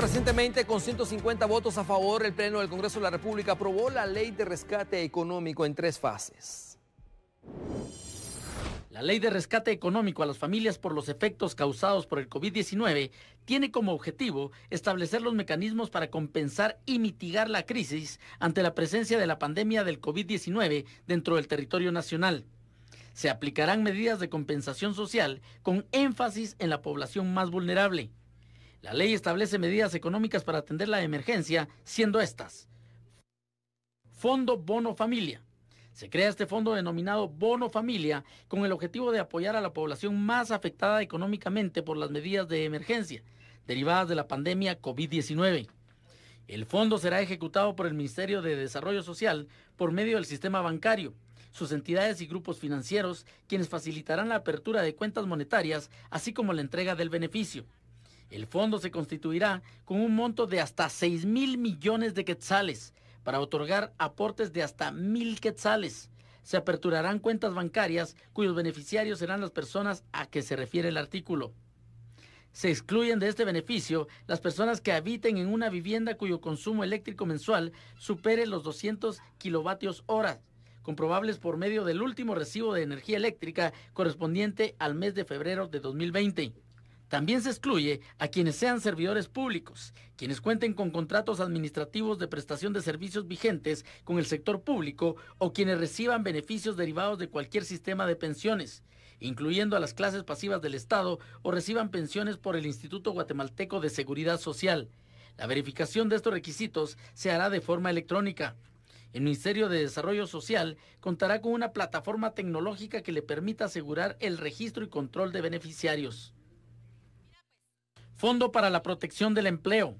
recientemente con 150 votos a favor, el Pleno del Congreso de la República aprobó la ley de rescate económico en tres fases. La ley de rescate económico a las familias por los efectos causados por el COVID-19 tiene como objetivo establecer los mecanismos para compensar y mitigar la crisis ante la presencia de la pandemia del COVID-19 dentro del territorio nacional. Se aplicarán medidas de compensación social con énfasis en la población más vulnerable. La ley establece medidas económicas para atender la emergencia, siendo estas. Fondo Bono Familia. Se crea este fondo denominado Bono Familia con el objetivo de apoyar a la población más afectada económicamente por las medidas de emergencia derivadas de la pandemia COVID-19. El fondo será ejecutado por el Ministerio de Desarrollo Social por medio del sistema bancario, sus entidades y grupos financieros, quienes facilitarán la apertura de cuentas monetarias, así como la entrega del beneficio. El fondo se constituirá con un monto de hasta 6 mil millones de quetzales para otorgar aportes de hasta mil quetzales. Se aperturarán cuentas bancarias cuyos beneficiarios serán las personas a que se refiere el artículo. Se excluyen de este beneficio las personas que habiten en una vivienda cuyo consumo eléctrico mensual supere los 200 kilovatios hora, comprobables por medio del último recibo de energía eléctrica correspondiente al mes de febrero de 2020. También se excluye a quienes sean servidores públicos, quienes cuenten con contratos administrativos de prestación de servicios vigentes con el sector público o quienes reciban beneficios derivados de cualquier sistema de pensiones, incluyendo a las clases pasivas del Estado o reciban pensiones por el Instituto Guatemalteco de Seguridad Social. La verificación de estos requisitos se hará de forma electrónica. El Ministerio de Desarrollo Social contará con una plataforma tecnológica que le permita asegurar el registro y control de beneficiarios. Fondo para la Protección del Empleo.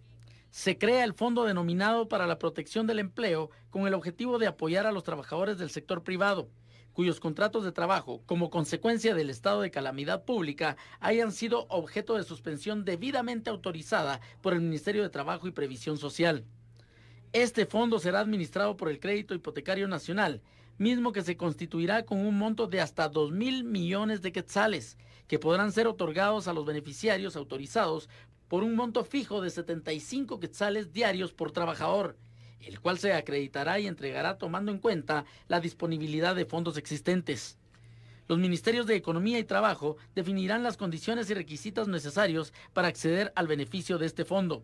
Se crea el fondo denominado para la protección del empleo con el objetivo de apoyar a los trabajadores del sector privado, cuyos contratos de trabajo, como consecuencia del estado de calamidad pública, hayan sido objeto de suspensión debidamente autorizada por el Ministerio de Trabajo y Previsión Social. Este fondo será administrado por el Crédito Hipotecario Nacional, mismo que se constituirá con un monto de hasta 2 mil millones de quetzales, que podrán ser otorgados a los beneficiarios autorizados por un monto fijo de 75 quetzales diarios por trabajador, el cual se acreditará y entregará tomando en cuenta la disponibilidad de fondos existentes. Los ministerios de Economía y Trabajo definirán las condiciones y requisitos necesarios para acceder al beneficio de este fondo.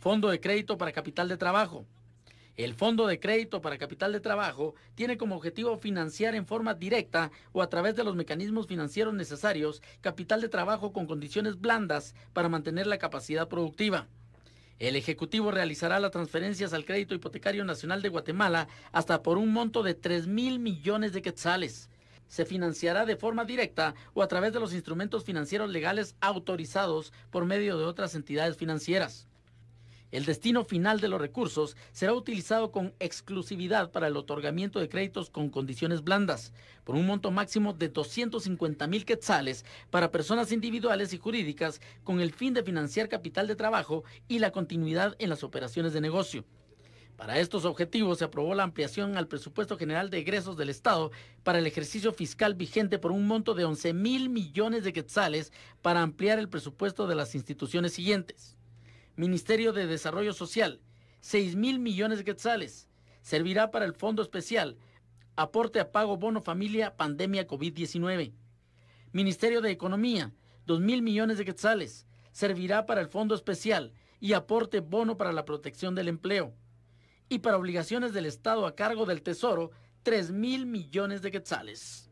Fondo de crédito para capital de trabajo. El Fondo de Crédito para Capital de Trabajo tiene como objetivo financiar en forma directa o a través de los mecanismos financieros necesarios capital de trabajo con condiciones blandas para mantener la capacidad productiva. El Ejecutivo realizará las transferencias al Crédito Hipotecario Nacional de Guatemala hasta por un monto de 3 mil millones de quetzales. Se financiará de forma directa o a través de los instrumentos financieros legales autorizados por medio de otras entidades financieras. El destino final de los recursos será utilizado con exclusividad para el otorgamiento de créditos con condiciones blandas, por un monto máximo de 250 mil quetzales para personas individuales y jurídicas con el fin de financiar capital de trabajo y la continuidad en las operaciones de negocio. Para estos objetivos se aprobó la ampliación al presupuesto general de egresos del Estado para el ejercicio fiscal vigente por un monto de 11 mil millones de quetzales para ampliar el presupuesto de las instituciones siguientes. Ministerio de Desarrollo Social, 6 mil millones de quetzales. Servirá para el Fondo Especial, aporte a pago bono familia pandemia COVID-19. Ministerio de Economía, 2 mil millones de quetzales. Servirá para el Fondo Especial y aporte bono para la protección del empleo. Y para obligaciones del Estado a cargo del Tesoro, 3 mil millones de quetzales.